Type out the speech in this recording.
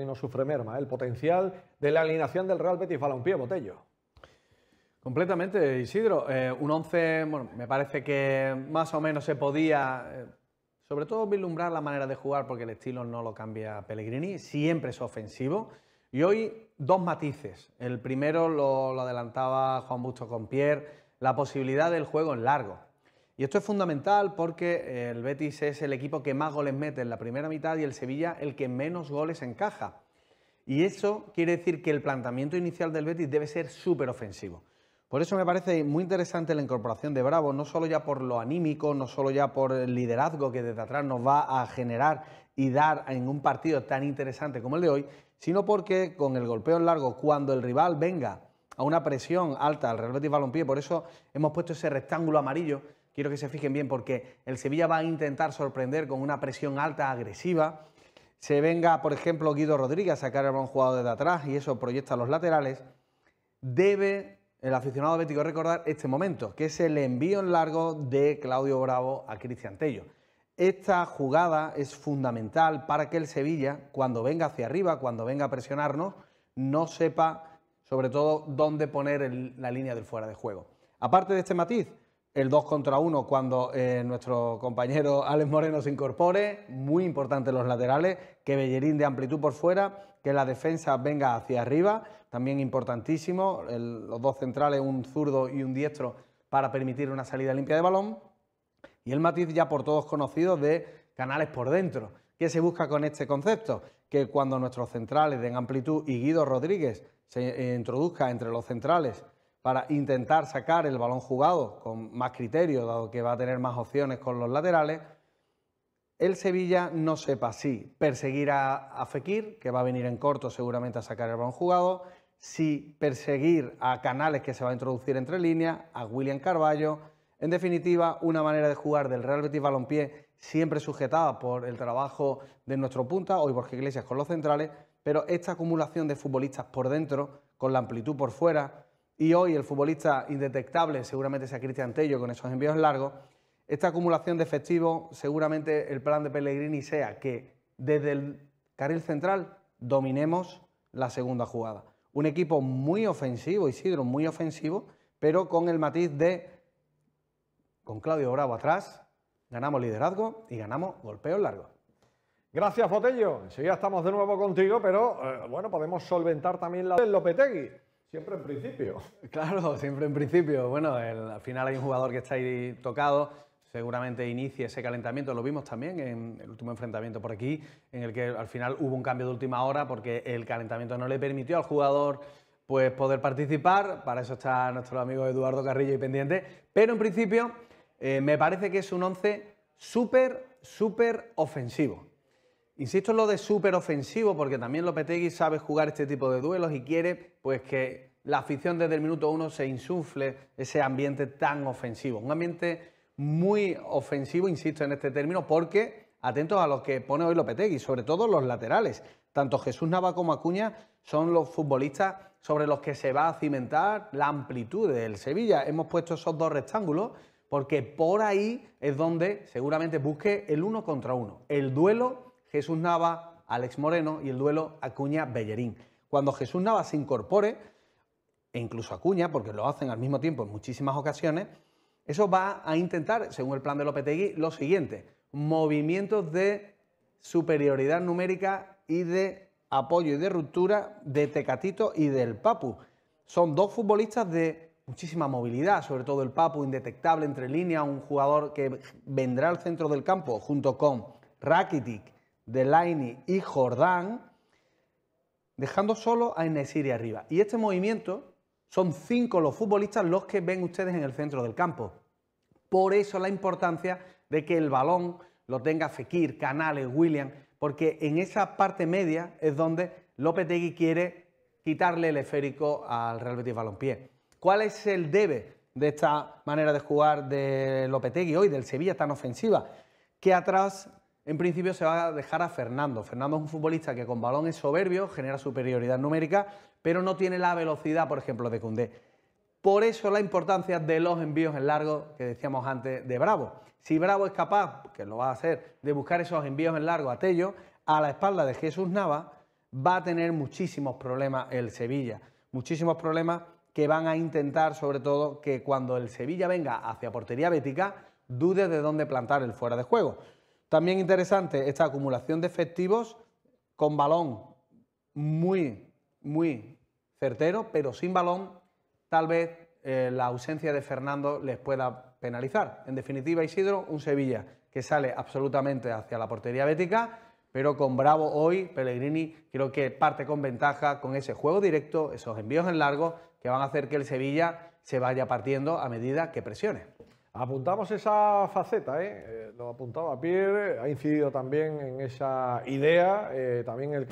y no sufre merma, el potencial de la alineación del Real Betis pie Botello. Completamente, Isidro. Eh, un 11, bueno, me parece que más o menos se podía, eh, sobre todo, vislumbrar la manera de jugar porque el estilo no lo cambia Pellegrini, siempre es ofensivo. Y hoy dos matices. El primero lo, adelantaba Juan Busto con Pierre, la posibilidad del juego en largo. Y esto es fundamental porque el Betis es el equipo que más goles mete en la primera mitad y el Sevilla el que menos goles encaja. Y eso quiere decir que el planteamiento inicial del Betis debe ser súper ofensivo. Por eso me parece muy interesante la incorporación de Bravo, no solo ya por lo anímico, no solo ya por el liderazgo que desde atrás nos va a generar y dar en un partido tan interesante como el de hoy, sino porque con el golpeo en largo, cuando el rival venga a una presión alta al Real Betis Balompié, por eso hemos puesto ese rectángulo amarillo, Quiero que se fijen bien porque el Sevilla va a intentar sorprender con una presión alta, agresiva. Se venga, por ejemplo, Guido Rodríguez a sacar el un jugador desde atrás y eso proyecta los laterales. Debe el aficionado bético recordar este momento, que es el envío en largo de Claudio Bravo a Cristian Tello. Esta jugada es fundamental para que el Sevilla, cuando venga hacia arriba, cuando venga a presionarnos, no sepa sobre todo dónde poner la línea del fuera de juego. Aparte de este matiz, el 2 contra 1 cuando eh, nuestro compañero Alex Moreno se incorpore. Muy importante los laterales, que Bellerín de amplitud por fuera, que la defensa venga hacia arriba, también importantísimo. los dos centrales, un zurdo y un diestro, para permitir una salida limpia de balón. Y el matiz ya por todos conocido de canales por dentro. ¿Qué se busca con este concepto? Que cuando nuestros centrales den amplitud y Guido Rodríguez se eh, introduzca entre los centrales para intentar sacar el balón jugado con más criterio, dado que va a tener más opciones con los laterales, el Sevilla no sepa si perseguir a, a, Fekir, que va a venir en corto seguramente a sacar el balón jugado, si perseguir a Canales, que se va a introducir entre líneas, a William Carballo. En definitiva, una manera de jugar del Real Betis Balompié siempre sujetada por el trabajo de nuestro punta, hoy Borja Iglesias con los centrales, pero esta acumulación de futbolistas por dentro, con la amplitud por fuera, y hoy el futbolista indetectable seguramente sea Cristian Tello con esos envíos largos, esta acumulación de efectivo, seguramente el plan de Pellegrini sea que desde el carril central dominemos la segunda jugada. Un equipo muy ofensivo, Isidro, muy ofensivo, pero con el matiz de, con Claudio Bravo atrás, ganamos liderazgo y ganamos golpeos largos. Gracias, Botello. Enseguida estamos de nuevo contigo, pero eh, bueno, podemos solventar también la de Lopetegui. Siempre en principio. Claro, siempre en principio. Bueno, al final hay un jugador que está ahí tocado, seguramente inicie ese calentamiento. Lo vimos también en el último enfrentamiento por aquí, en el que al final hubo un cambio de última hora porque el calentamiento no le permitió al jugador pues, poder participar. Para eso está nuestro amigo Eduardo Carrillo y pendiente. Pero en principio eh, me parece que es un 11 súper, súper ofensivo. Insisto en lo de súper ofensivo, porque también Lopetegui sabe jugar este tipo de duelos y quiere pues que la afición desde el minuto uno se insufle ese ambiente tan ofensivo. Un ambiente muy ofensivo, insisto en este término, porque atentos a lo que pone hoy Lopetegui, sobre todo los laterales. Tanto Jesús Nava como Acuña son los futbolistas sobre los que se va a cimentar la amplitud del Sevilla. Hemos puesto esos dos rectángulos porque por ahí es donde seguramente busque el uno contra uno, el duelo Jesús Nava, Alex Moreno y el duelo Acuña-Bellerín. Cuando Jesús Nava se incorpore, e incluso Acuña, porque lo hacen al mismo tiempo en muchísimas ocasiones, eso va a intentar, según el plan de Lopetegui, lo siguiente: movimientos de superioridad numérica y de apoyo y de ruptura de Tecatito y del Papu. Son dos futbolistas de muchísima movilidad, sobre todo el Papu, indetectable entre líneas, un jugador que vendrá al centro del campo junto con Rakitic, Laini y Jordán, dejando solo a Enesiri arriba. Y este movimiento son cinco los futbolistas los que ven ustedes en el centro del campo. Por eso la importancia de que el balón lo tenga Fekir, Canales, William, porque en esa parte media es donde Lopetegui quiere quitarle el esférico al Real Betis Balompié. ¿Cuál es el debe de esta manera de jugar de Lopetegui hoy, del Sevilla tan ofensiva? Que atrás en principio se va a dejar a Fernando. Fernando es un futbolista que con balón es soberbio, genera superioridad numérica, pero no tiene la velocidad, por ejemplo, de Cundé. Por eso la importancia de los envíos en largo que decíamos antes de Bravo. Si Bravo es capaz, que lo va a hacer, de buscar esos envíos en largo a Tello, a la espalda de Jesús Nava, va a tener muchísimos problemas el Sevilla. Muchísimos problemas que van a intentar, sobre todo, que cuando el Sevilla venga hacia portería bética, dude de dónde plantar el fuera de juego. También interesante esta acumulación de efectivos con balón muy, muy certero, pero sin balón, tal vez eh, la ausencia de Fernando les pueda penalizar. En definitiva, Isidro, un Sevilla que sale absolutamente hacia la portería bética, pero con Bravo hoy, Pellegrini creo que parte con ventaja con ese juego directo, esos envíos en largo, que van a hacer que el Sevilla se vaya partiendo a medida que presione. Apuntamos esa faceta, ¿eh? ¿eh? lo apuntaba Pierre, ha incidido también en esa idea, eh, también el...